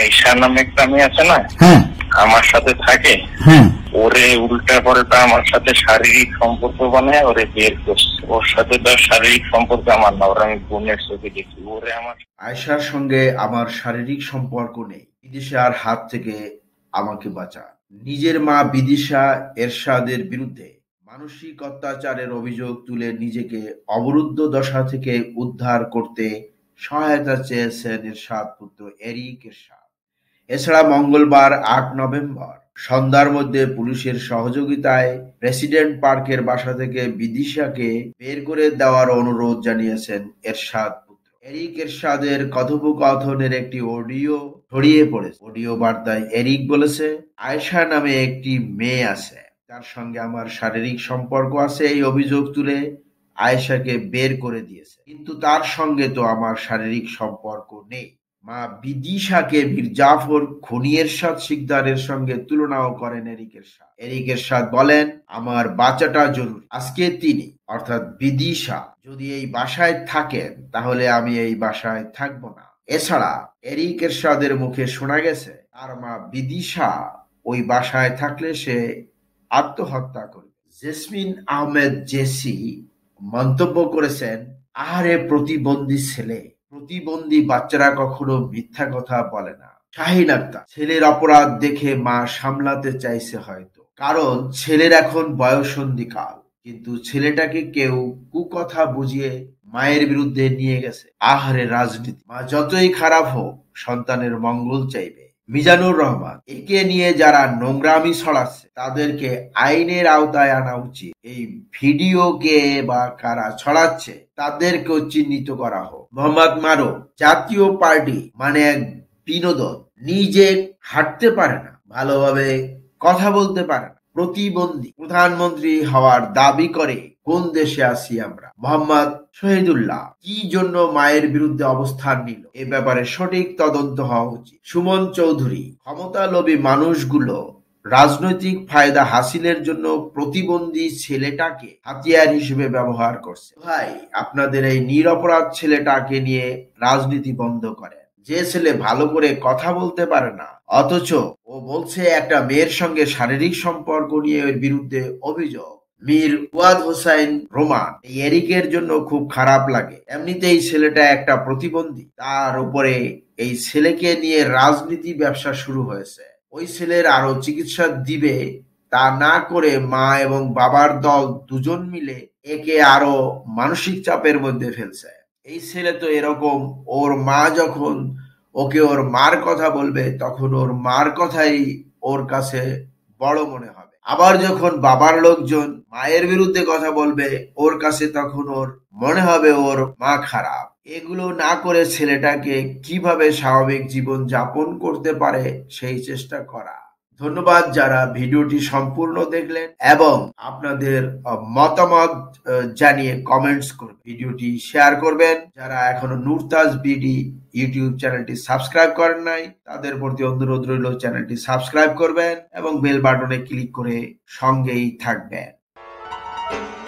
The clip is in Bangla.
আয়সা নামে একটা মেয়ে আছে না হ্যাঁ। আমার সাথে থাকে হ্যাঁ। ওরে উল্টা পাল্টা আমার সাথে শারীরিক সম্পর্ক বানায় ওরে বের করছে ওর সাথে তার শারীরিক সম্পর্ক আমার না ওরা আমি বোনের চোখে দেখি ওরে আমার আয়সার সঙ্গে আমার শারীরিক সম্পর্ক নেই বিদিশার হাত থেকে আমাকে বাঁচা নিজের মা বিদিশা এরশাদের বিরুদ্ধে মানসিক অত্যাচারের অভিযোগ তুলে নিজেকে অবরুদ্ধ দশা থেকে উদ্ধার করতে সহায়তা চেয়েছেন এরশাদ পুত্র এরিক এরশাদ এছাড়া মঙ্গলবার আট নভেম্বর সন্ধ্যার মধ্যে পুলিশের সহযোগিতায় প্রেসিডেন্ট পার্কের বাসা থেকে বিদিশাকে বের করে দেওয়ার অনুরোধ জানিয়েছেন এরশাদ পুত্র এরিক এরশাদের কথোপকথনের একটি অডিও ছড়িয়ে পড়েছে অডিও বার্তায় এরিক বলেছে আয়সা নামে একটি মেয়ে আছে তার সঙ্গে আমার শারীরিক সম্পর্ক আছে এই অভিযোগ তুলে আয়েশাকে বের করে দিয়েছে কিন্তু তার সঙ্গে তো আমার শারীরিক সম্পর্ক নেই মা বিদিশাকে মীর জাফর খুনিয়ের সাদ শিকদারের সঙ্গে তুলনাও করেন এরিকের সাদ এরিকের সাদ বলেন আমার বাচ্চাটা জরুরি আজকে তিনি অর্থাৎ বিদিশা যদি এই বাসায় থাকেন তাহলে আমি এই বাসায় থাকব না এছাড়া এরিক এরশাদের মুখে শোনা গেছে তার মা বিদিশা ওই বাসায় থাকলে সে আত্মহত্যা করবে জেসমিন আহমেদ জেসি মন্তব্য করেছেন আহারে প্রতিবন্ধী ছেলে প্রতিবন্ধী বাচ্চারা কখনো মিথ্যা কথা বলে না শাহিন আক্তার ছেলের অপরাধ দেখে মা সামলাতে চাইছে হয়তো কারণ ছেলের এখন বয়সন্ধিকাল কিন্তু ছেলেটাকে কেউ কুকথা বুঝিয়ে মায়ের বিরুদ্ধে নিয়ে গেছে আহারে রাজনীতি মা যতই খারাপ হোক সন্তানের মঙ্গল চাইবে মিজানুর রহমান একে নিয়ে যারা নোংরামি ছড়াচ্ছে তাদেরকে আইনের আওতায় আনা উচিত এই ভিডিও কে বা কারা ছড়াচ্ছে তাদেরকেও চিহ্নিত করা হোক মোহাম্মদ মারো জাতীয় পার্টি মানে এক বিনোদন নিজে হাঁটতে পারে না ভালোভাবে কথা বলতে পারে না প্রতিবন্ধী প্রধানমন্ত্রী হওয়ার দাবি করে কোন দেশে আছি আমরা মোহাম্মদ শহীদুল্লাহ কি জন্য মায়ের বিরুদ্ধে অবস্থান নিল এ ব্যাপারে সঠিক তদন্ত হওয়া উচিত সুমন চৌধুরী ক্ষমতালোভী মানুষগুলো রাজনৈতিক ফায়দা হাসিলের জন্য প্রতিবন্ধী ছেলেটাকে হাতিয়ার হিসেবে ব্যবহার করছে ভাই আপনাদের এই নিরপরাধ ছেলেটাকে নিয়ে রাজনীতি বন্ধ করেন যে ছেলে ভালো করে কথা বলতে পারে না অথচ ও বলছে একটা মেয়ের সঙ্গে শারীরিক সম্পর্ক নিয়ে এর বিরুদ্ধে অভিযোগ মীর ওয়াদ হোসাইন রোমান এই এরিকের জন্য খুব খারাপ লাগে এমনিতেই ছেলেটা একটা প্রতিবন্ধী তার উপরে এই ছেলেকে নিয়ে রাজনীতি ব্যবসা শুরু হয়েছে ওই ছেলের আরো চিকিৎসা দিবে তা না করে মা এবং বাবার দল দুজন মিলে একে আরো মানসিক চাপের মধ্যে ফেলছে এই ছেলে তো এরকম ওর মা যখন ওকে ওর মার কথা বলবে তখন ওর মার কথাই ওর কাছে বড় মনে হবে আবার যখন বাবার লোকজন মায়ের বিরুদ্ধে কথা বলবে ওর কাছে তখন ওর মনে হবে ওর মা খারাপ এগুলো না করে ছেলেটাকে কিভাবে স্বাভাবিক জীবন যাপন করতে পারে সেই চেষ্টা করা ধন্যবাদ যারা ভিডিওটি সম্পূর্ণ দেখলেন এবং আপনাদের মতামত জানিয়ে কমেন্টস করবেন ভিডিওটি শেয়ার করবেন যারা এখনো নুরতাজ বিডি ইউটিউব চ্যানেলটি সাবস্ক্রাইব করেন নাই তাদের প্রতি অনুরোধ রইল চ্যানেলটি সাবস্ক্রাইব করবেন এবং বেল বাটনে ক্লিক করে সঙ্গেই থাকবেন